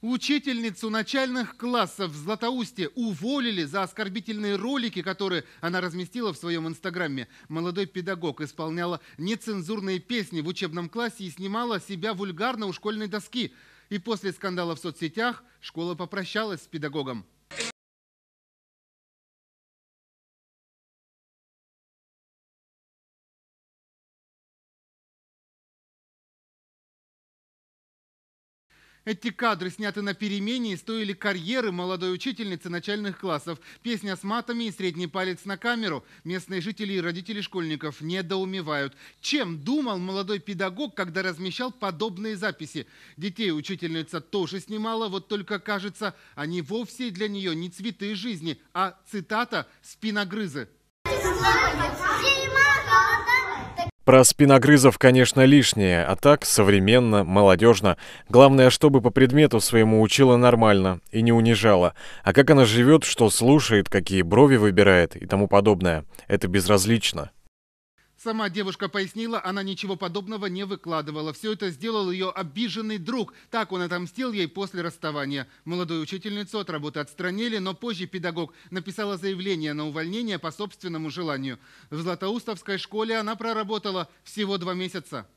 Учительницу начальных классов в Златоусте уволили за оскорбительные ролики, которые она разместила в своем инстаграме. Молодой педагог исполняла нецензурные песни в учебном классе и снимала себя вульгарно у школьной доски. И после скандала в соцсетях школа попрощалась с педагогом. Эти кадры, сняты на перемене, и стоили карьеры молодой учительницы начальных классов. Песня с матами и средний палец на камеру. Местные жители и родители школьников недоумевают. Чем думал молодой педагог, когда размещал подобные записи? Детей учительница тоже снимала, вот только, кажется, они вовсе для нее не цветы жизни, а, цитата, «спиногрызы». Зима, про спиногрызов, конечно, лишнее, а так современно, молодежно. Главное, чтобы по предмету своему учила нормально и не унижала. А как она живет, что слушает, какие брови выбирает и тому подобное, это безразлично. Сама девушка пояснила, она ничего подобного не выкладывала. Все это сделал ее обиженный друг. Так он отомстил ей после расставания. Молодую учительницу от работы отстранили, но позже педагог написала заявление на увольнение по собственному желанию. В Златоустовской школе она проработала всего два месяца.